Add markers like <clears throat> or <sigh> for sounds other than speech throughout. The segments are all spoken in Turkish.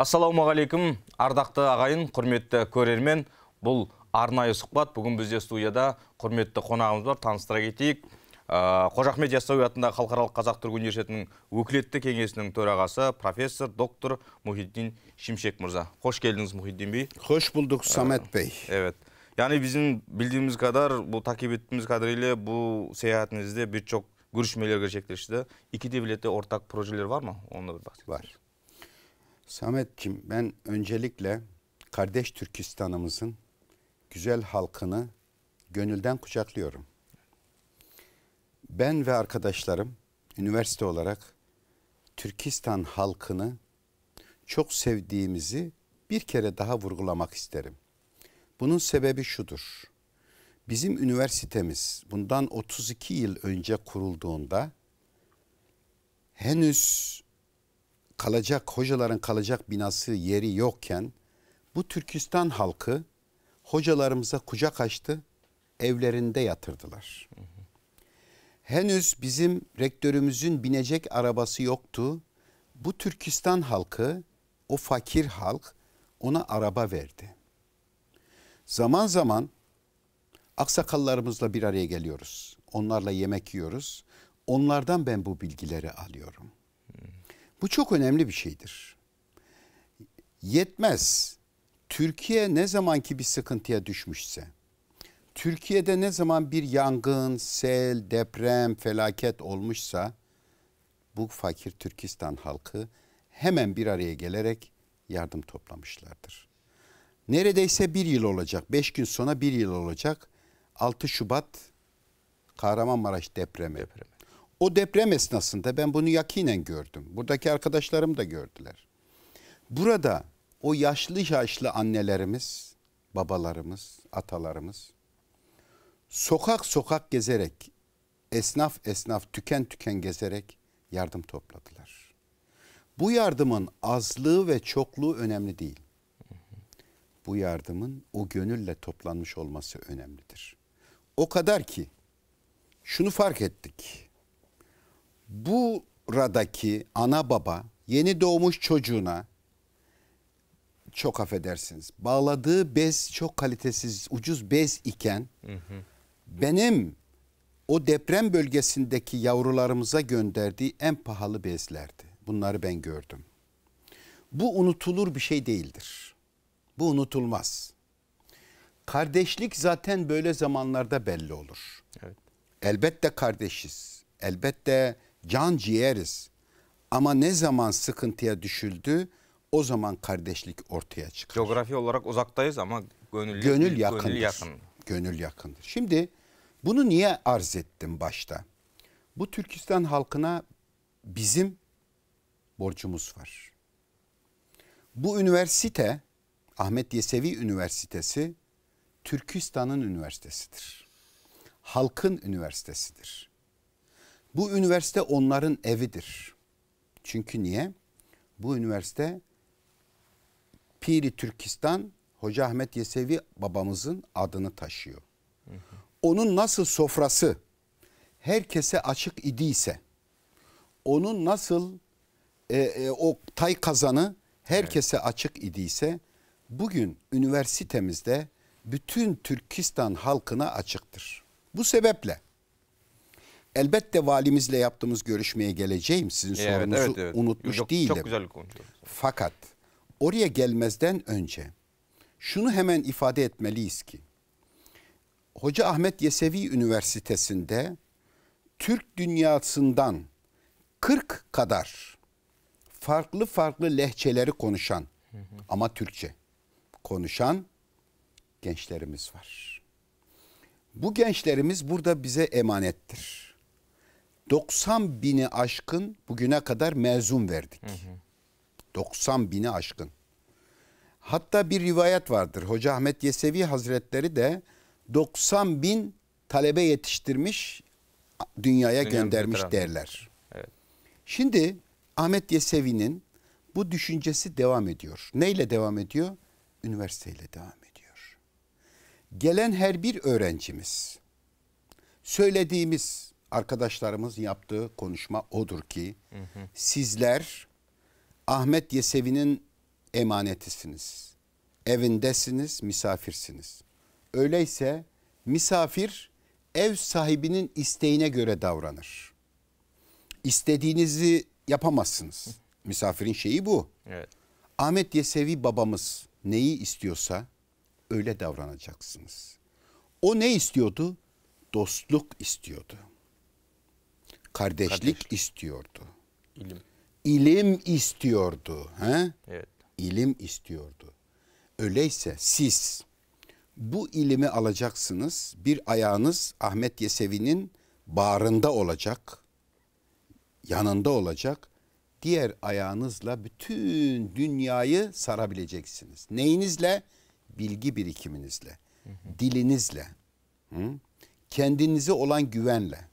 ассалаумағалейкум ардақты ағайын құрметті көрермен бұл арнайы сұхбат бүгін бізде студияда құрметті қонағымыз бар таныстыра кетейік ә, қожа ахмет яссауи атындағы халықаралық қазақ түрік университетінің өкілетті кеңесінің төрағасы профессор доктор мухиддин шимшек мырза қош келдіңіз мухиддин бей қош бұлдық ә, Самет бей Әвет. яғни біздің білдиğimiz kadar bu takip бұл kadarıyla bu seyahatinizde birçok görüşmelerle gerçekleşti. Samet'ciğim ben öncelikle kardeş Türkistan'ımızın güzel halkını gönülden kucaklıyorum. Ben ve arkadaşlarım üniversite olarak Türkistan halkını çok sevdiğimizi bir kere daha vurgulamak isterim. Bunun sebebi şudur. Bizim üniversitemiz bundan 32 yıl önce kurulduğunda henüz kalacak hocaların kalacak binası yeri yokken bu Türkistan halkı hocalarımıza kucak açtı, evlerinde yatırdılar. Henüz bizim rektörümüzün binecek arabası yoktu. Bu Türkistan halkı, o fakir halk ona araba verdi. Zaman zaman aksakallarımızla bir araya geliyoruz. Onlarla yemek yiyoruz. Onlardan ben bu bilgileri alıyorum.'' Bu çok önemli bir şeydir. Yetmez. Türkiye ne zamanki bir sıkıntıya düşmüşse, Türkiye'de ne zaman bir yangın, sel, deprem, felaket olmuşsa bu fakir Türkistan halkı hemen bir araya gelerek yardım toplamışlardır. Neredeyse bir yıl olacak, beş gün sonra bir yıl olacak. 6 Şubat Kahramanmaraş depremi. depremi. O deprem esnasında ben bunu yakinen gördüm. Buradaki arkadaşlarım da gördüler. Burada o yaşlı yaşlı annelerimiz, babalarımız, atalarımız sokak sokak gezerek, esnaf esnaf tüken tüken gezerek yardım topladılar. Bu yardımın azlığı ve çokluğu önemli değil. Bu yardımın o gönülle toplanmış olması önemlidir. O kadar ki şunu fark ettik buradaki ana baba yeni doğmuş çocuğuna çok affedersiniz bağladığı bez çok kalitesiz ucuz bez iken hı hı. benim o deprem bölgesindeki yavrularımıza gönderdiği en pahalı bezlerdi. Bunları ben gördüm. Bu unutulur bir şey değildir. Bu unutulmaz. Kardeşlik zaten böyle zamanlarda belli olur. Evet. Elbette kardeşiz. Elbette can ciğeriz. Ama ne zaman sıkıntıya düşüldü o zaman kardeşlik ortaya çıkar. Coğrafi olarak uzaktayız ama gönüllü, gönül, yakındır. gönül yakın. Gönül yakındır. Şimdi bunu niye arz ettim başta? Bu Türkistan halkına bizim borcumuz var. Bu üniversite Ahmet Yesevi Üniversitesi Türkistan'ın üniversitesidir. Halkın üniversitesidir. Bu üniversite onların evidir. Çünkü niye? Bu üniversite Piri Türkistan Hoca Ahmet Yesevi babamızın adını taşıyor. Onun nasıl sofrası herkese açık idiyse, onun nasıl e, e, o tay kazanı herkese evet. açık idiyse, bugün üniversitemizde bütün Türkistan halkına açıktır. Bu sebeple Elbette valimizle yaptığımız görüşmeye geleceğim. Sizin evet, sorunuzu evet, evet. unutmuş Yok, değilim. Çok güzel konuşuyoruz. Fakat oraya gelmezden önce şunu hemen ifade etmeliyiz ki Hoca Ahmet Yesevi Üniversitesi'nde Türk dünyasından 40 kadar farklı farklı lehçeleri konuşan ama Türkçe konuşan gençlerimiz var. Bu gençlerimiz burada bize emanettir. 90 bini aşkın bugüne kadar mezun verdik. Hı hı. 90 bini aşkın. Hatta bir rivayet vardır. Hoca Ahmet Yesevi Hazretleri de 90 bin talebe yetiştirmiş, dünyaya Dünya göndermiş veteran. derler. Evet. Şimdi Ahmet Yesevi'nin bu düşüncesi devam ediyor. Neyle devam ediyor? Üniversiteyle devam ediyor. Gelen her bir öğrencimiz, söylediğimiz arkadaşlarımız yaptığı konuşma odur ki hı hı. sizler Ahmet Yesevi'nin emanetisiniz. Evindesiniz, misafirsiniz. Öyleyse misafir ev sahibinin isteğine göre davranır. İstediğinizi yapamazsınız. Misafirin şeyi bu. Evet. Ahmet Yesevi babamız neyi istiyorsa öyle davranacaksınız. O ne istiyordu? Dostluk istiyordu kardeşlik Kardeş. istiyordu. İlim. İlim istiyordu. He? Evet. İlim istiyordu. Öyleyse siz bu ilimi alacaksınız. Bir ayağınız Ahmet Yesevi'nin bağrında olacak. Yanında olacak. Diğer ayağınızla bütün dünyayı sarabileceksiniz. Neyinizle? Bilgi birikiminizle. Hı hı. Dilinizle. Hı? Kendinize olan güvenle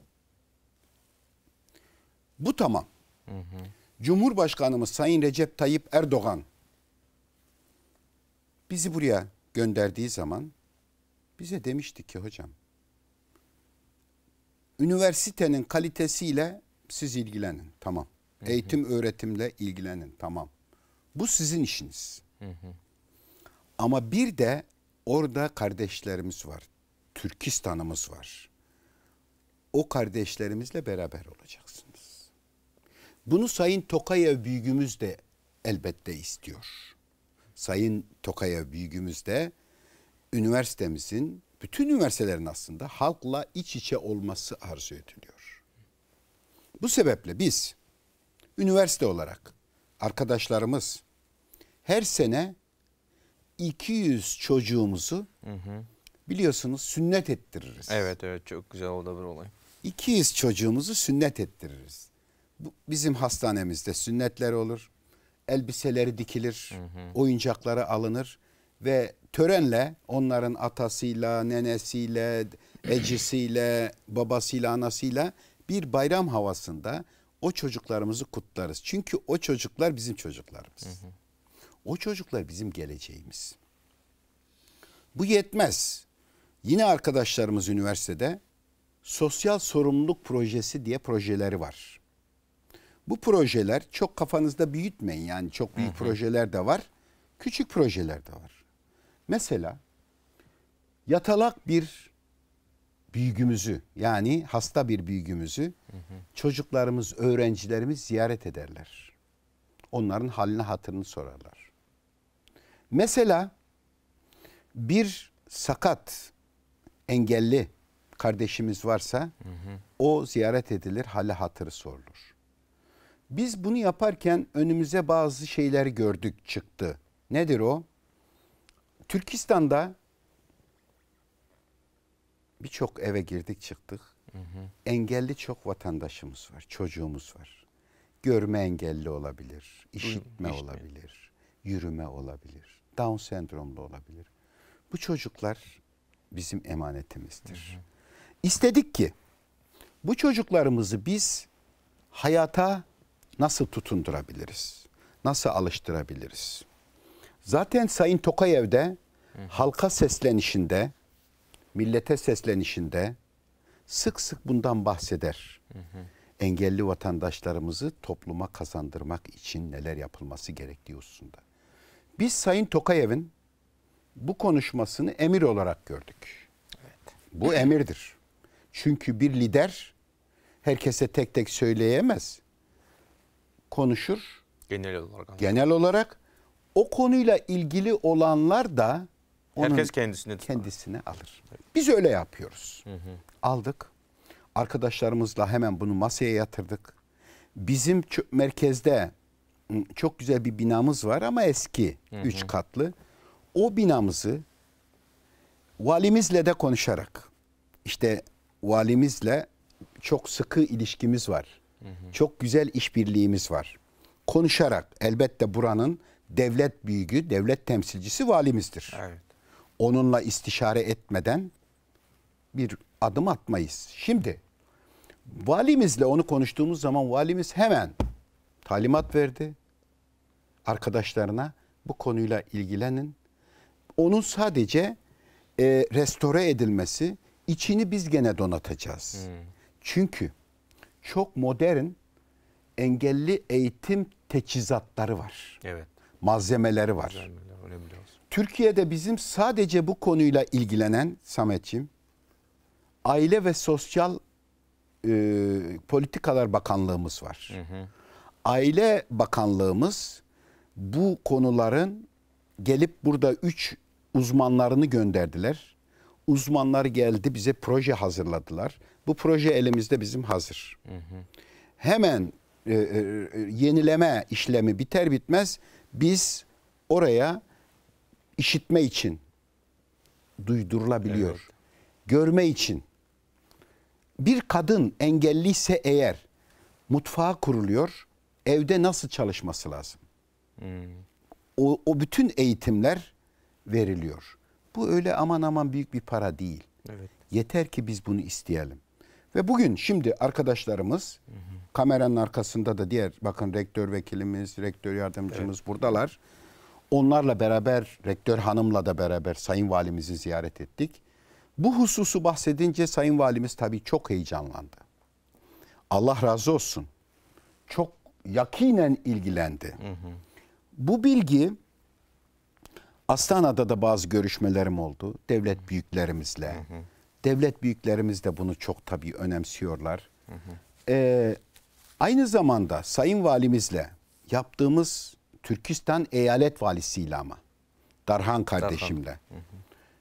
bu tamam. Hı hı. Cumhurbaşkanımız Sayın Recep Tayyip Erdoğan bizi buraya gönderdiği zaman bize demiştik ki hocam üniversitenin kalitesiyle siz ilgilenin tamam. Hı hı. Eğitim öğretimle ilgilenin tamam. Bu sizin işiniz. Hı hı. Ama bir de orada kardeşlerimiz var. Türkistan'ımız var. O kardeşlerimizle beraber olacaksın. Bunu Sayın Tokayev büyüğümüz de elbette istiyor. Sayın Tokayev büyüğümüz de üniversitemizin bütün üniversitelerin aslında halkla iç içe olması arzu ediliyor. Bu sebeple biz üniversite olarak arkadaşlarımız her sene 200 çocuğumuzu hı hı. biliyorsunuz sünnet ettiririz. Evet evet çok güzel o bir olay. 200 çocuğumuzu sünnet ettiririz. Bu, bizim hastanemizde sünnetler olur, elbiseleri dikilir, hı hı. oyuncakları alınır ve törenle onların atasıyla, nenesiyle, ecisiyle, babasıyla, anasıyla bir bayram havasında o çocuklarımızı kutlarız. Çünkü o çocuklar bizim çocuklarımız. Hı hı. O çocuklar bizim geleceğimiz. Bu yetmez. Yine arkadaşlarımız üniversitede sosyal sorumluluk projesi diye projeleri var. Bu projeler çok kafanızda büyütmeyin yani çok büyük projeler de var. Küçük projeler de var. Mesela yatalak bir büyüğümüzü yani hasta bir büyüğümüzü çocuklarımız, öğrencilerimiz ziyaret ederler. Onların haline hatırını sorarlar. Mesela bir sakat, engelli kardeşimiz varsa hı hı. o ziyaret edilir, hali hatırı sorulur. Biz bunu yaparken önümüze bazı şeyler gördük çıktı. Nedir o? Türkistan'da birçok eve girdik çıktık. Hı hı. Engelli çok vatandaşımız var, çocuğumuz var. Görme engelli olabilir, işitme hı, olabilir, yürüme olabilir, Down sendromlu olabilir. Bu çocuklar bizim emanetimizdir. Hı hı. İstedik ki bu çocuklarımızı biz hayata nasıl tutundurabiliriz? Nasıl alıştırabiliriz? Zaten Sayın Tokayev de halka seslenişinde, millete seslenişinde sık sık bundan bahseder. Hı hı. Engelli vatandaşlarımızı topluma kazandırmak için neler yapılması gerektiği hususunda. Biz Sayın Tokayev'in bu konuşmasını emir olarak gördük. Evet. Bu emirdir. Çünkü bir lider herkese tek tek söyleyemez konuşur. Genel olarak. Genel olarak o konuyla ilgili olanlar da herkes kendisine kendisine alır. Biz öyle yapıyoruz. Hı hı. Aldık. Arkadaşlarımızla hemen bunu masaya yatırdık. Bizim merkezde çok güzel bir binamız var ama eski. Hı hı. Üç katlı. O binamızı valimizle de konuşarak işte valimizle çok sıkı ilişkimiz var. Çok güzel işbirliğimiz var. Konuşarak elbette buranın devlet büyüğü, devlet temsilcisi valimizdir. Evet. Onunla istişare etmeden bir adım atmayız. Şimdi valimizle onu konuştuğumuz zaman valimiz hemen talimat verdi arkadaşlarına bu konuyla ilgilenin. Onun sadece e, restore edilmesi, içini biz gene donatacağız. Hmm. Çünkü çok modern engelli eğitim teçhizatları var. Evet. Malzemeleri var. Malzemeler, önemli olsun. Türkiye'de bizim sadece bu konuyla ilgilenen Samet'ciğim Aile ve Sosyal e, Politikalar Bakanlığımız var. Hı hı. Aile Bakanlığımız bu konuların gelip burada üç uzmanlarını gönderdiler. Uzmanlar geldi bize proje hazırladılar. Bu proje elimizde bizim hazır. Hı hı. Hemen e, e, yenileme işlemi biter bitmez biz oraya işitme için duydurulabiliyor. Evet. Görme için. Bir kadın engelliyse eğer mutfağa kuruluyor, evde nasıl çalışması lazım? Hmm. O, o bütün eğitimler veriliyor. Bu öyle aman aman büyük bir para değil. Evet. Yeter ki biz bunu isteyelim. Ve bugün şimdi arkadaşlarımız kameranın arkasında da diğer bakın rektör vekilimiz, rektör yardımcımız evet. buradalar. Onlarla beraber rektör hanımla da beraber sayın valimizi ziyaret ettik. Bu hususu bahsedince sayın valimiz tabii çok heyecanlandı. Allah razı olsun. Çok yakinen ilgilendi. Hı hı. Bu bilgi Astana'da da bazı görüşmelerim oldu devlet büyüklerimizle. Hı hı Devlet büyüklerimiz de bunu çok tabii önemsiyorlar. Hı hı. Ee, aynı zamanda Sayın Valimizle yaptığımız Türkistan Eyalet Valisiyle ama Darhan kardeşimle Darhan. Hı hı.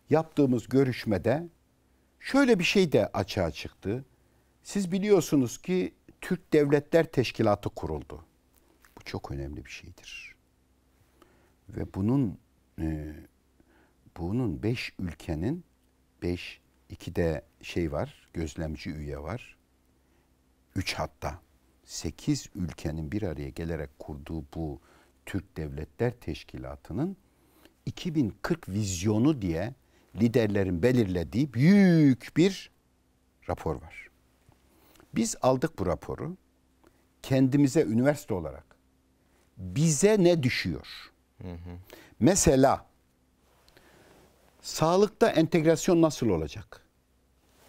yaptığımız görüşmede şöyle bir şey de açığa çıktı. Siz biliyorsunuz ki Türk Devletler Teşkilatı kuruldu. Bu çok önemli bir şeydir. Ve bunun e, bunun beş ülkenin beş İki de şey var, gözlemci üye var. Üç hatta. Sekiz ülkenin bir araya gelerek kurduğu bu Türk Devletler Teşkilatı'nın 2040 vizyonu diye liderlerin belirlediği büyük bir rapor var. Biz aldık bu raporu. Kendimize üniversite olarak bize ne düşüyor? Hı hı. Mesela Sağlıkta entegrasyon nasıl olacak?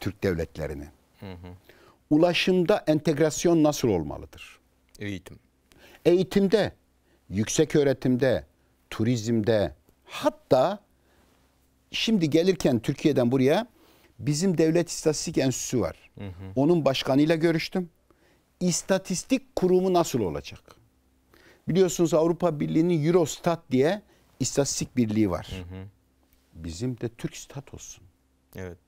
Türk devletlerinin. Hı hı. Ulaşımda entegrasyon nasıl olmalıdır? Eğitim. Eğitimde, yüksek öğretimde, turizmde, hatta şimdi gelirken Türkiye'den buraya bizim Devlet İstatistik Enstitüsü var. Hı hı. Onun başkanıyla görüştüm. İstatistik kurumu nasıl olacak? Biliyorsunuz Avrupa Birliği'nin Eurostat diye istatistik birliği var. Hı hı bizim de Türk stat olsun. Evet.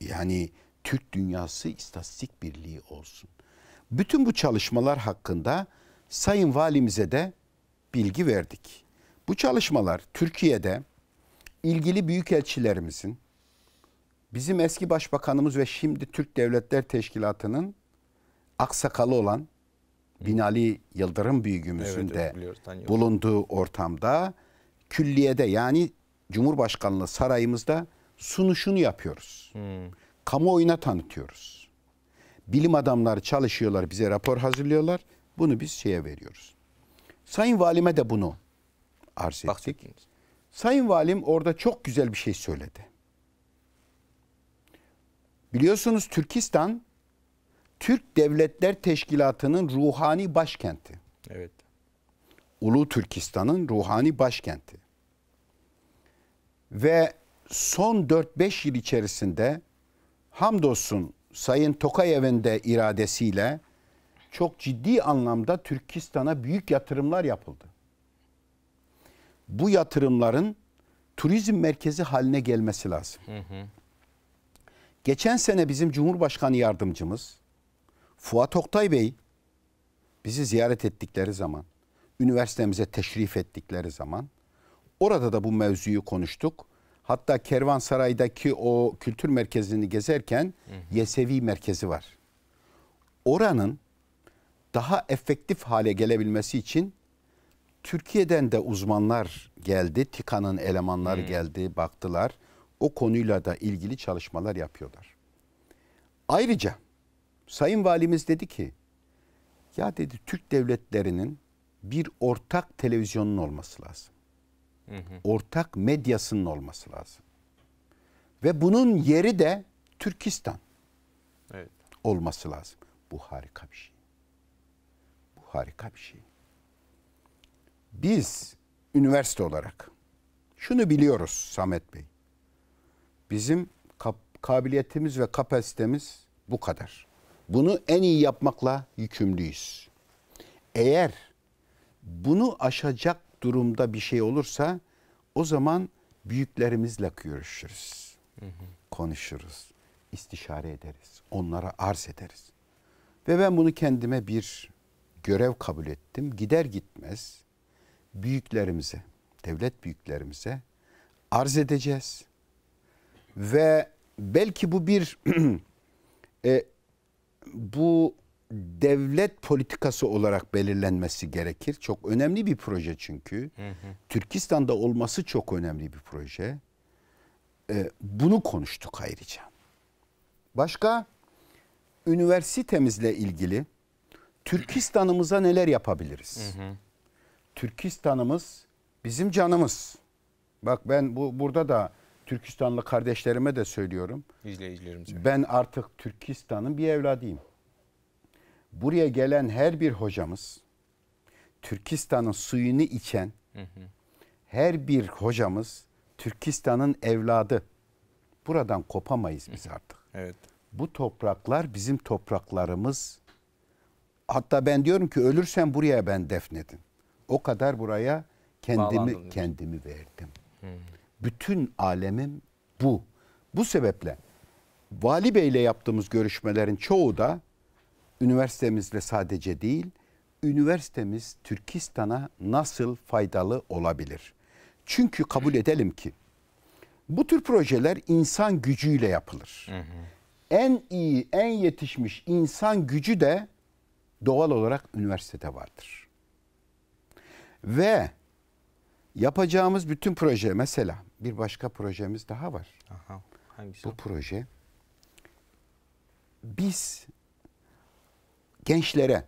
Yani Türk Dünyası istatistik Birliği olsun. Bütün bu çalışmalar hakkında Sayın Valimize de bilgi verdik. Bu çalışmalar Türkiye'de ilgili büyükelçilerimizin, bizim eski başbakanımız ve şimdi Türk Devletler Teşkilatı'nın aksakalı olan Binali Yıldırım büyüğümüzün evet, de bulunduğu ortamda külliyede yani Cumhurbaşkanlığı sarayımızda sunuşunu yapıyoruz. Hmm. Kamuoyuna tanıtıyoruz. Bilim adamları çalışıyorlar, bize rapor hazırlıyorlar. Bunu biz şeye veriyoruz. Sayın Valime de bunu arz ettik. Bak, Sayın Valim orada çok güzel bir şey söyledi. Biliyorsunuz Türkistan Türk Devletler Teşkilatı'nın ruhani başkenti. Evet. Ulu Türkistan'ın ruhani başkenti. Ve son 4-5 yıl içerisinde hamdolsun Sayın Tokayev'in de iradesiyle çok ciddi anlamda Türkistan'a büyük yatırımlar yapıldı. Bu yatırımların turizm merkezi haline gelmesi lazım. Hı hı. Geçen sene bizim Cumhurbaşkanı yardımcımız Fuat Oktay Bey bizi ziyaret ettikleri zaman, üniversitemize teşrif ettikleri zaman Orada da bu mevzuyu konuştuk. Hatta Kervansaray'daki o kültür merkezini gezerken hı hı. Yesevi merkezi var. Oranın daha efektif hale gelebilmesi için Türkiye'den de uzmanlar geldi. TİKA'nın elemanları hı. Hmm. geldi, baktılar. O konuyla da ilgili çalışmalar yapıyorlar. Ayrıca Sayın Valimiz dedi ki, ya dedi Türk devletlerinin bir ortak televizyonun olması lazım ortak medyasının olması lazım. Ve bunun yeri de Türkistan evet. olması lazım. Bu harika bir şey. Bu harika bir şey. Biz üniversite olarak şunu biliyoruz Samet Bey. Bizim kabiliyetimiz ve kapasitemiz bu kadar. Bunu en iyi yapmakla yükümlüyüz. Eğer bunu aşacak durumda bir şey olursa o zaman büyüklerimizle görüşürüz. Hı hı. Konuşuruz. istişare ederiz. Onlara arz ederiz. Ve ben bunu kendime bir görev kabul ettim. Gider gitmez büyüklerimize, devlet büyüklerimize arz edeceğiz. Ve belki bu bir <clears throat> e, bu devlet politikası olarak belirlenmesi gerekir. Çok önemli bir proje çünkü. Hı hı. Türkistan'da olması çok önemli bir proje. Ee, bunu konuştuk ayrıca. Başka üniversitemizle ilgili Türkistan'ımıza neler yapabiliriz? Hı hı. Türkistan'ımız bizim canımız. Bak ben bu burada da Türkistanlı kardeşlerime de söylüyorum. İzleyicilerimize. Ben artık Türkistan'ın bir evladıyım buraya gelen her bir hocamız Türkistan'ın suyunu içen her bir hocamız Türkistan'ın evladı. Buradan kopamayız biz artık. <laughs> Evet. Bu topraklar bizim topraklarımız. Hatta ben diyorum ki ölürsen buraya ben defnedin. O kadar buraya kendimi Bağlandım. kendimi verdim. Bütün alemim bu. Bu sebeple Vali Bey'le yaptığımız görüşmelerin çoğu da üniversitemizle sadece değil, üniversitemiz Türkistan'a nasıl faydalı olabilir? Çünkü kabul edelim ki bu tür projeler insan gücüyle yapılır. En iyi, en yetişmiş insan gücü de doğal olarak üniversitede vardır. Ve yapacağımız bütün proje mesela bir başka projemiz daha var. Aha, hangisi? Bu proje biz gençlere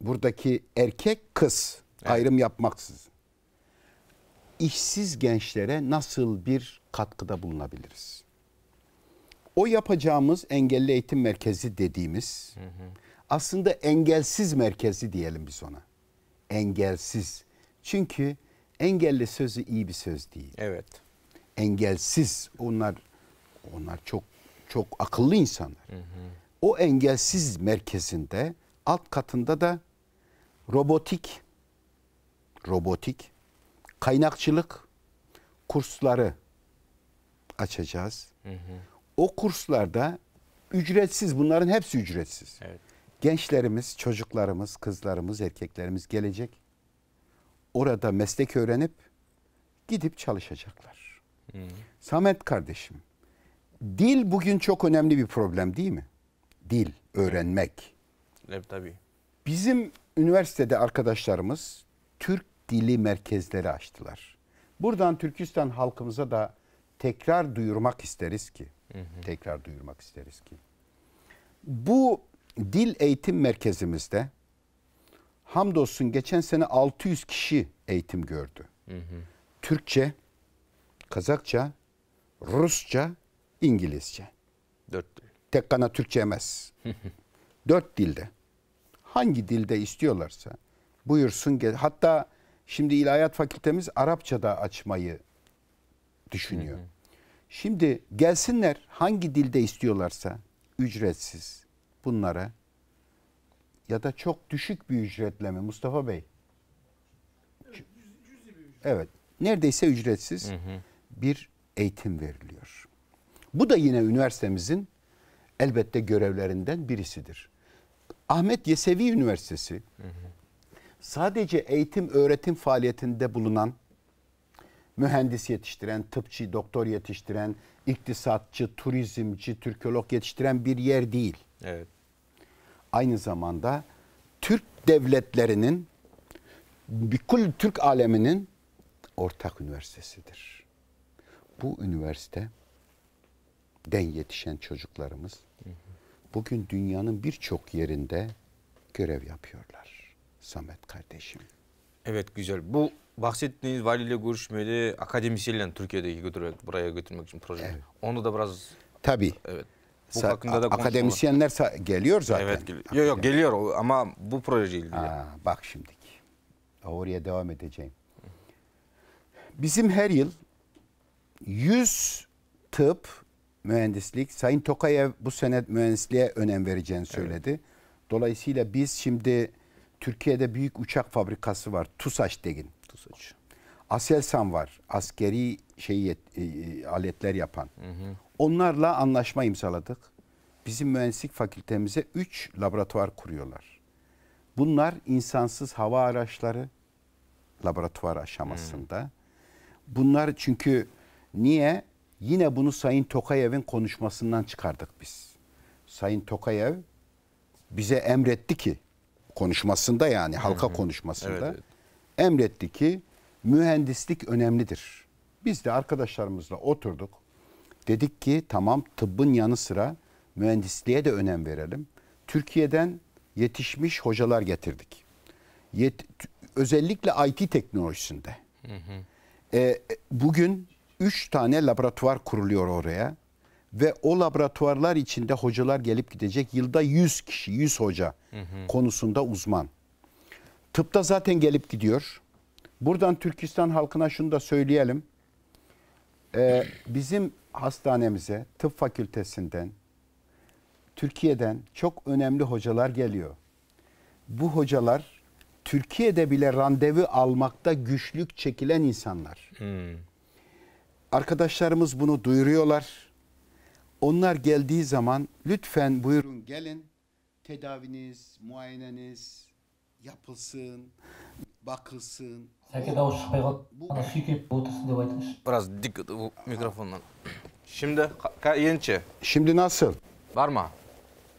buradaki erkek kız ayrım yapmaksızın işsiz gençlere nasıl bir katkıda bulunabiliriz? O yapacağımız engelli eğitim merkezi dediğimiz aslında engelsiz merkezi diyelim biz ona. Engelsiz. Çünkü engelli sözü iyi bir söz değil. Evet. Engelsiz onlar onlar çok çok akıllı insanlar. Hı hı o engelsiz merkezinde alt katında da robotik robotik kaynakçılık kursları açacağız. Hı hı. O kurslarda ücretsiz bunların hepsi ücretsiz. Evet. Gençlerimiz, çocuklarımız, kızlarımız, erkeklerimiz gelecek. Orada meslek öğrenip gidip çalışacaklar. Hı. Hmm. Samet kardeşim, dil bugün çok önemli bir problem değil mi? dil öğrenmek. Evet tabii. Bizim üniversitede arkadaşlarımız Türk dili merkezleri açtılar. Buradan Türkistan halkımıza da tekrar duyurmak isteriz ki, hı hı. tekrar duyurmak isteriz ki. Bu dil eğitim merkezimizde hamdolsun geçen sene 600 kişi eğitim gördü. Hı hı. Türkçe, Kazakça, Rusça, İngilizce. Dört dil tek kana Türkçe yemez. <laughs> Dört dilde. Hangi dilde istiyorlarsa buyursun. Gel. Hatta şimdi ilahiyat fakültemiz Arapça'da açmayı düşünüyor. Şimdi gelsinler hangi dilde istiyorlarsa ücretsiz bunlara ya da çok düşük bir ücretle mi Mustafa Bey? Evet. Neredeyse ücretsiz bir eğitim veriliyor. Bu da yine üniversitemizin elbette görevlerinden birisidir. Ahmet Yesevi Üniversitesi sadece eğitim öğretim faaliyetinde bulunan mühendis yetiştiren, tıpçı, doktor yetiştiren, iktisatçı, turizmci, Türkolog yetiştiren bir yer değil. Evet. Aynı zamanda Türk devletlerinin, bütün Türk aleminin ortak üniversitesidir. Bu üniversite den yetişen çocuklarımız bugün dünyanın birçok yerinde görev yapıyorlar. Samet kardeşim. Evet güzel. Bu bahsettiğiniz valiyle görüşmeli akademisyenle Türkiye'deki götürmek, buraya götürmek için proje. Evet. Onu da biraz... Tabii. Evet. Bu Sa hakkında da akademisyenler geliyor zaten. Evet geliyor. Yok yok geliyor ama bu proje ilgili. Aa, bak şimdi. Oraya devam edeceğim. Bizim her yıl 100 tıp mühendislik. Sayın Tokayev bu sene mühendisliğe önem vereceğini söyledi. Evet. Dolayısıyla biz şimdi Türkiye'de büyük uçak fabrikası var. TUSAŞ Degin. TUSAŞ. Aselsan var. Askeri şey e, aletler yapan. Hı hı. Onlarla anlaşma imzaladık. Bizim mühendislik fakültemize 3 laboratuvar kuruyorlar. Bunlar insansız hava araçları laboratuvar aşamasında. Hı. Bunlar çünkü niye Yine bunu Sayın Tokayev'in konuşmasından çıkardık biz. Sayın Tokayev bize emretti ki konuşmasında yani halka hı hı. konuşmasında evet, evet. emretti ki mühendislik önemlidir. Biz de arkadaşlarımızla oturduk. Dedik ki tamam tıbbın yanı sıra mühendisliğe de önem verelim. Türkiye'den yetişmiş hocalar getirdik. Yet, özellikle IT teknolojisinde. Hı hı. E, bugün Üç tane laboratuvar kuruluyor oraya ve o laboratuvarlar içinde hocalar gelip gidecek. Yılda 100 kişi, 100 hoca hı hı. konusunda uzman. Tıpta zaten gelip gidiyor. Buradan Türkistan halkına şunu da söyleyelim. Ee, bizim hastanemize tıp fakültesinden, Türkiye'den çok önemli hocalar geliyor. Bu hocalar Türkiye'de bile randevu almakta güçlük çekilen insanlar. Hmm. Arkadaşlarımız bunu duyuruyorlar. Onlar geldiği zaman lütfen buyurun gelin. Tedaviniz, muayeneniz yapılsın, bakılsın. Biraz dik mikrofondan. Şimdi Yenice. Şimdi nasıl? Var mı?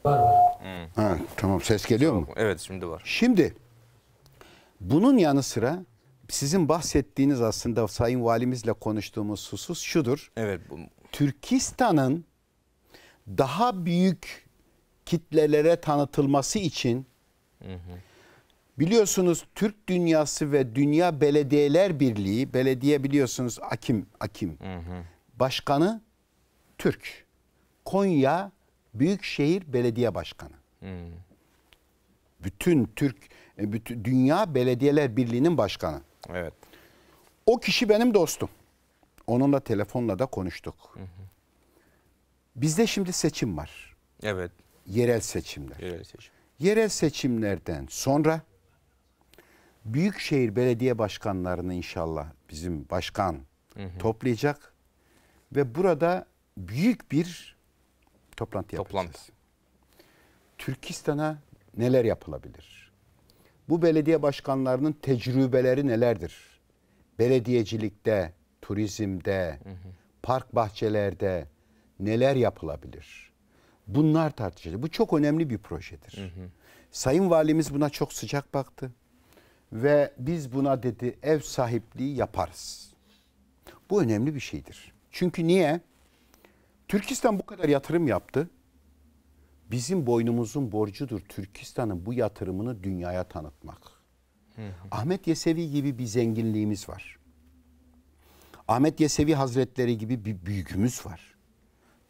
Var var. Hmm. Ha, tamam ses geliyor mu? Evet şimdi var. Şimdi bunun yanı sıra sizin bahsettiğiniz aslında Sayın Valimizle konuştuğumuz husus şudur. Evet. Bu... Türkistan'ın daha büyük kitlelere tanıtılması için hı hı. biliyorsunuz Türk dünyası ve Dünya Belediyeler Birliği belediye biliyorsunuz Akim Akim hı hı. başkanı Türk Konya Büyükşehir Belediye Başkanı. Hı. Hmm. Bütün Türk e, bütün Dünya Belediyeler Birliği'nin başkanı. Evet. O kişi benim dostum. Onunla telefonla da konuştuk. Bizde şimdi seçim var. Evet. Yerel seçimler. Yerel seçim. Yerel seçimlerden sonra büyükşehir belediye başkanlarını inşallah bizim başkan toplayacak ve burada büyük bir toplantı yapacağız. Toplantı. Türkistan'a neler yapılabilir? Bu belediye başkanlarının tecrübeleri nelerdir? Belediyecilikte, turizmde, park bahçelerde neler yapılabilir? Bunlar tartışılacak. Bu çok önemli bir projedir. Sayın Valimiz buna çok sıcak baktı. Ve biz buna dedi ev sahipliği yaparız. Bu önemli bir şeydir. Çünkü niye? Türkistan bu kadar yatırım yaptı bizim boynumuzun borcudur Türkistan'ın bu yatırımını dünyaya tanıtmak. Hı Ahmet Yesevi gibi bir zenginliğimiz var. Ahmet Yesevi Hazretleri gibi bir büyükümüz var.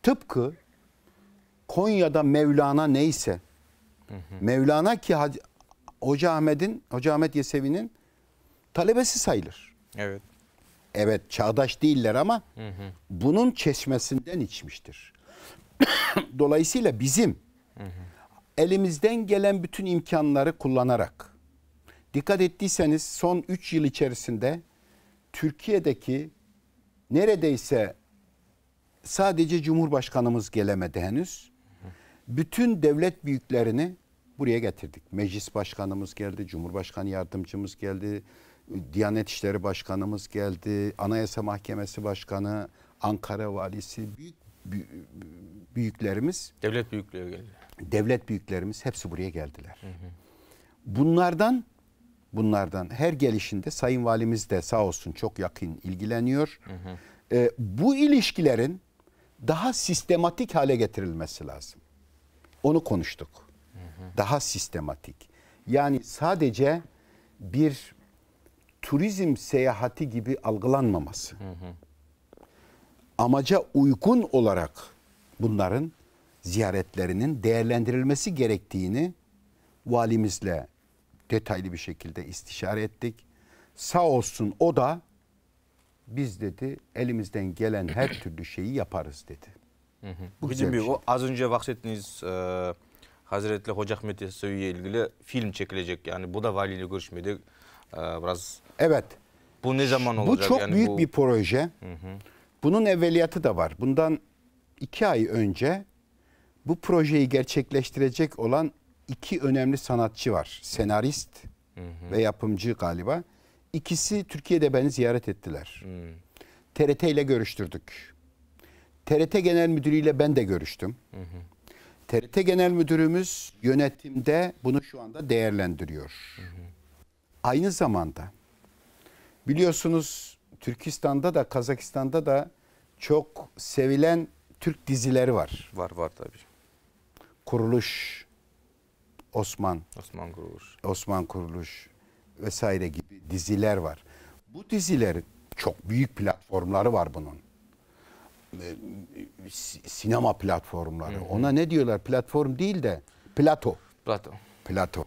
Tıpkı Konya'da Mevlana neyse, hı hı. Mevlana ki Hacı, Hoca Ahmet'in, Hoca Ahmet Yesevi'nin talebesi sayılır. Evet. Evet çağdaş değiller ama hı hı. bunun çeşmesinden içmiştir. <coughs> Dolayısıyla bizim Elimizden gelen bütün imkanları kullanarak dikkat ettiyseniz son 3 yıl içerisinde Türkiye'deki neredeyse sadece Cumhurbaşkanımız gelemedi henüz. Bütün devlet büyüklerini buraya getirdik. Meclis başkanımız geldi, Cumhurbaşkanı yardımcımız geldi, Diyanet İşleri Başkanımız geldi, Anayasa Mahkemesi Başkanı, Ankara Valisi, büyük büyüklerimiz devlet büyükleri geldi. Devlet büyüklerimiz hepsi buraya geldiler. Bunlardan bunlardan her gelişinde sayın valimiz de sağ olsun çok yakın ilgileniyor. Hı e, hı. bu ilişkilerin daha sistematik hale getirilmesi lazım. Onu konuştuk. Hı hı. Daha sistematik. Yani sadece bir turizm seyahati gibi algılanmaması. Hı hı amaca uygun olarak bunların ziyaretlerinin değerlendirilmesi gerektiğini valimizle detaylı bir şekilde istişare ettik. Sağ olsun o da biz dedi elimizden gelen her <clears throat> türlü şeyi yaparız dedi. Bu Bizim şey. o az önce bahsettiğiniz e, Hazretli Hoca Ahmet Yesevi ile ilgili film çekilecek. Yani bu da valiyle görüşmedi. E, biraz Evet. Bu ne zaman olacak? Bu çok yani büyük bu... bir proje. Hı hı. Bunun evveliyatı da var. Bundan iki ay önce bu projeyi gerçekleştirecek olan iki önemli sanatçı var. Senarist hı hı. ve yapımcı galiba. İkisi Türkiye'de beni ziyaret ettiler. Hı. TRT ile görüştürdük. TRT Genel Müdürü ile ben de görüştüm. Hı hı. TRT Genel Müdürümüz yönetimde bunu şu anda değerlendiriyor. Hı hı. Aynı zamanda biliyorsunuz Türkistan'da da Kazakistan'da da çok sevilen Türk dizileri var. Var var tabii. Kuruluş, Osman, Osman Kuruluş, Osman Kuruluş vesaire gibi diziler var. Bu diziler çok büyük platformları var bunun. Ee, sinema platformları. Hı hı. Ona ne diyorlar? Platform değil de plato. Plato. Plato.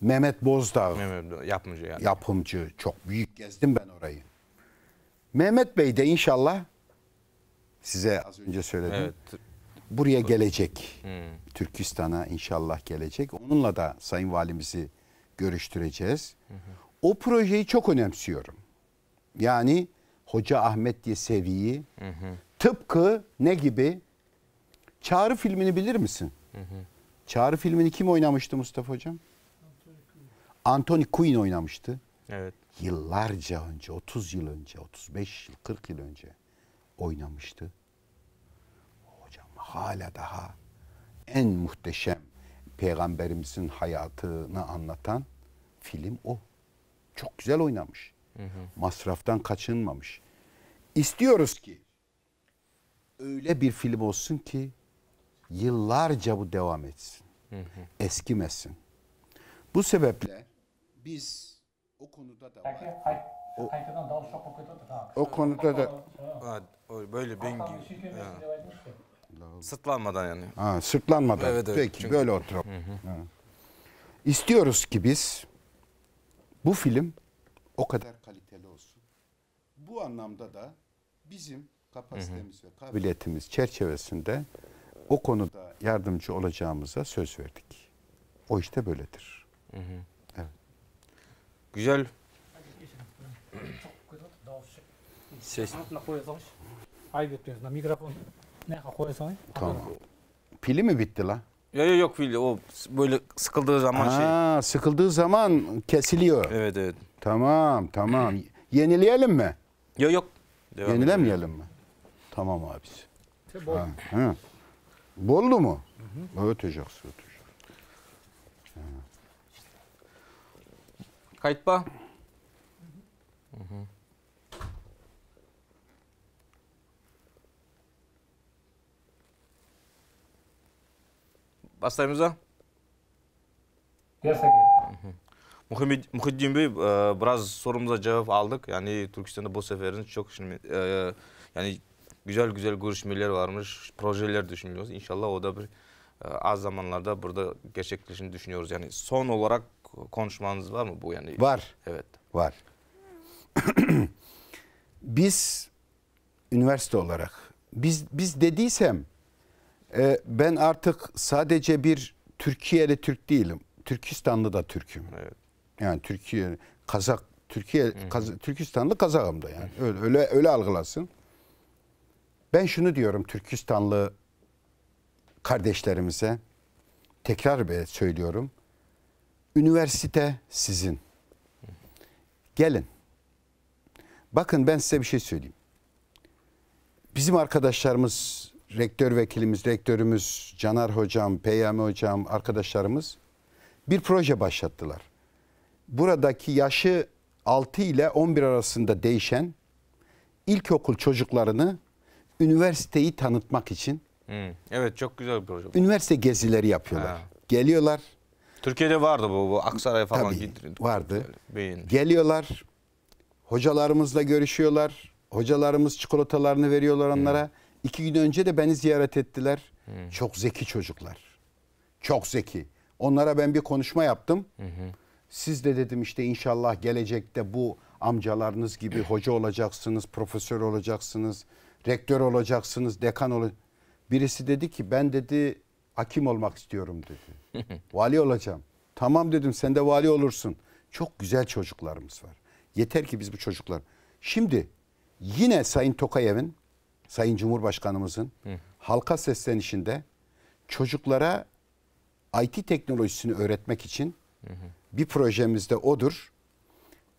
Mehmet Bozdağ. Mehmet Bozdağ yapımcı yani. Yapımcı. Çok büyük gezdim ben orayı. Mehmet Bey de inşallah size az önce söyledim. Evet. Buraya gelecek. Hmm. Türkistan'a inşallah gelecek. Onunla da Sayın Valimizi görüştüreceğiz. O projeyi çok önemsiyorum. Yani Hoca Ahmet diye seviyi tıpkı ne gibi? Çağrı filmini bilir misin? Çağrı filmini kim oynamıştı Mustafa Hocam? Anthony Quinn oynamıştı. Evet yıllarca önce, 30 yıl önce, 35 yıl, 40 yıl önce oynamıştı. Hocam hala daha en muhteşem peygamberimizin hayatını anlatan film o. Çok güzel oynamış. Hı hı. Masraftan kaçınmamış. İstiyoruz ki öyle bir film olsun ki yıllarca bu devam etsin. Hı hı. Eskimesin. Bu sebeple biz o konuda da var. O, o konuda da Ha, o- böyle ben Sırtlanmadan yani. ha, sırtlanmadan. Evet, evet. Peki Çünkü- böyle oturalım. Ha. İstiyoruz ki biz bu film o kadar kaliteli olsun. Bu anlamda da bizim kapasitemiz ve kabiliyetimiz çerçevesinde o konuda yardımcı olacağımıza söz verdik. O işte böyledir. Güzel. Ses. mikrofon. Ne koyuyorsun? Tamam. Pili mi bitti la? Ya yok yok pili. O böyle sıkıldığı zaman şey. ha, şey. sıkıldığı zaman kesiliyor. Evet evet. Tamam tamam. <clears throat> Yenileyelim mi? Yok yok. Devam Yenilemeyelim mi? Tamam abisi. Ha, ha. Bollu mu? Hı hı. Öteceksin. Kayıt ba? Hı hı. Бастаймыза? Muhiddin Bey e, biraz sorumuza cevap aldık. Yani Türkistan'da bu seferin çok şimdi e, yani güzel güzel görüşmeler varmış, projeler düşünüyoruz. İnşallah o da bir e, az zamanlarda burada gerçekleşini düşünüyoruz. Yani son olarak konuşmanız var mı bu yani? Var. Evet. Var. <clears throat> biz üniversite olarak biz biz dediysem e, ben artık sadece bir Türkiye'li Türk değilim. Türkistanlı da Türk'üm. Evet. Yani Türkiye Kazak Türkiye Kaz, Türkistanlı Kazak'ım da yani. öyle öyle öyle algılasın. Ben şunu diyorum Türkistanlı kardeşlerimize tekrar be söylüyorum. Üniversite sizin. Gelin. Bakın ben size bir şey söyleyeyim. Bizim arkadaşlarımız, rektör vekilimiz, rektörümüz, Canar hocam, Peyami hocam, arkadaşlarımız bir proje başlattılar. Buradaki yaşı 6 ile 11 arasında değişen ilkokul çocuklarını üniversiteyi tanıtmak için. evet çok güzel bir proje. Üniversite gezileri yapıyorlar. Ha. Geliyorlar Türkiye'de vardı bu, bu Aksaray falan Tabii, gittirdik. Vardı. Beyin. Geliyorlar, hocalarımızla görüşüyorlar. Hocalarımız çikolatalarını veriyorlar onlara. Hmm. İki gün önce de beni ziyaret ettiler. Hmm. Çok zeki çocuklar. Çok zeki. Onlara ben bir konuşma yaptım. Hmm. Siz de dedim işte inşallah gelecekte bu amcalarınız gibi hoca olacaksınız, profesör olacaksınız, rektör olacaksınız, dekan olacaksınız. Birisi dedi ki ben dedi hakim olmak istiyorum dedi. <laughs> vali olacağım. Tamam dedim sen de vali olursun. Çok güzel çocuklarımız var. Yeter ki biz bu çocuklar. Şimdi yine Sayın Tokayev'in, Sayın Cumhurbaşkanımızın halka seslenişinde çocuklara IT teknolojisini öğretmek için bir projemizde odur.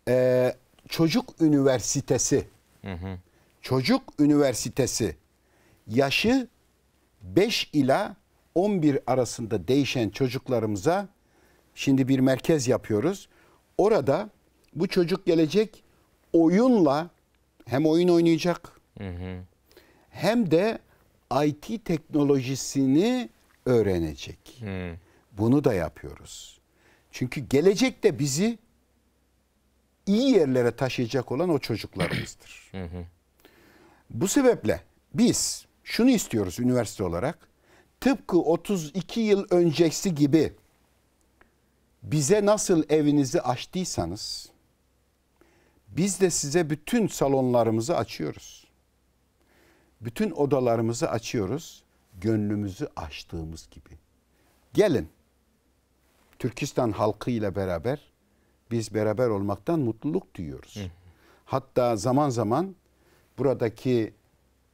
Ee, çocuk üniversitesi. çocuk üniversitesi. Yaşı 5 ila 11 arasında değişen çocuklarımıza şimdi bir merkez yapıyoruz. Orada bu çocuk gelecek oyunla hem oyun oynayacak hı hı. hem de IT teknolojisini öğrenecek. Hı. Bunu da yapıyoruz. Çünkü gelecekte bizi iyi yerlere taşıyacak olan o çocuklarımızdır. Hı hı. Bu sebeple biz şunu istiyoruz üniversite olarak tıpkı 32 yıl öncesi gibi bize nasıl evinizi açtıysanız biz de size bütün salonlarımızı açıyoruz. Bütün odalarımızı açıyoruz. Gönlümüzü açtığımız gibi. Gelin. Türkistan halkı ile beraber biz beraber olmaktan mutluluk duyuyoruz. Hatta zaman zaman buradaki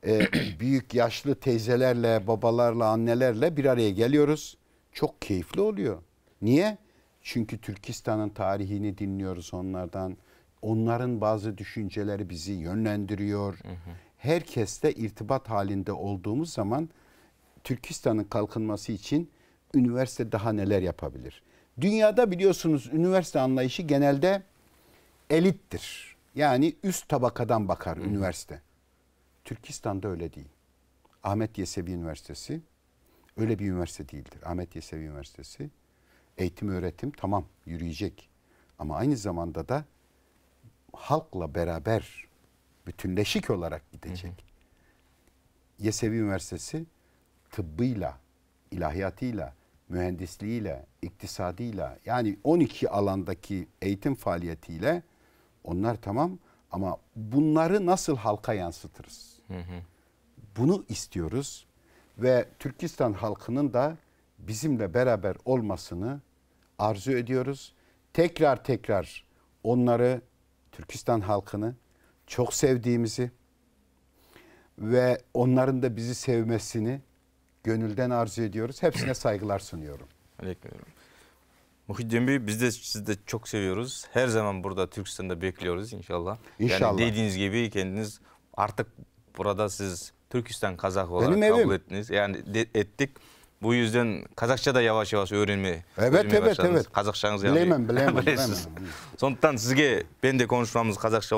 ee, <clears throat> büyük yaşlı teyzelerle, babalarla, annelerle bir araya geliyoruz. Çok keyifli oluyor. Niye? Çünkü Türkistan'ın tarihini dinliyoruz onlardan. Onların bazı düşünceleri bizi yönlendiriyor. Hı Herkesle irtibat halinde olduğumuz zaman Türkistan'ın kalkınması için üniversite daha neler yapabilir? Dünyada biliyorsunuz üniversite anlayışı genelde elittir. Yani üst tabakadan bakar hı. üniversite. Türkistan'da öyle değil. Ahmet Yesevi Üniversitesi öyle bir üniversite değildir. Ahmet Yesevi Üniversitesi eğitim öğretim tamam yürüyecek ama aynı zamanda da halkla beraber bütünleşik olarak gidecek. Hı hı. Yesevi Üniversitesi tıbbıyla, ilahiyatıyla, mühendisliğiyle, iktisadıyla yani 12 alandaki eğitim faaliyetiyle onlar tamam ama bunları nasıl halka yansıtırız? Hı hı. Bunu istiyoruz ve Türkistan halkının da bizimle beraber olmasını arzu ediyoruz. Tekrar tekrar onları Türkistan halkını çok sevdiğimizi ve onların da bizi sevmesini gönülden arzu ediyoruz. Hepsine saygılar sunuyorum. Aleykümselam. Muhyiddin Bey biz de sizi de çok seviyoruz. Her zaman burada Türkistan'da bekliyoruz inşallah. İnşallah. Yani dediğiniz gibi kendiniz artık burada siz Türkistan Kazak olarak Benim kabul evim. ettiniz. Yani de, ettik. Bu yüzden Kazakça da yavaş yavaş öğrenme. Evet öğrenmeye evet evet. Kazakçanız yani. Bilemem bilemem. <laughs> bilemem. Sonuçtan sizge ben de konuşmamız Kazakça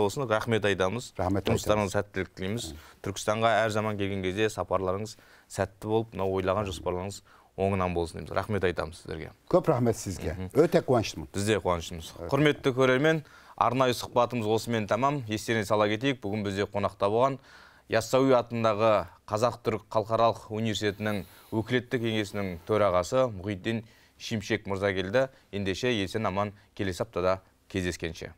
тілейміз. Түркістанға әр zaman келген кезде сапарларыңыз сәтті болып, мына ойлаған жоспарларыңыз оңынан болсын дейміз. Рахмет айтамыз сіздерге. Көп рахмет сізге. Өте қуаныштымын. Біз де қуаныштымыз. Құрметті көрермен, арнайы сұхбатымыз осымен тамам. sala сала кетейік. Бүгін бізде қонақта болған Яссауи атындағы Қазақ-Түрік Қалқаралық университетінің өкілетті кеңесінің төрағасы Мұхиддин Шимшек мырза келді. Ендеше, есен аман келесі аптада кездескенше.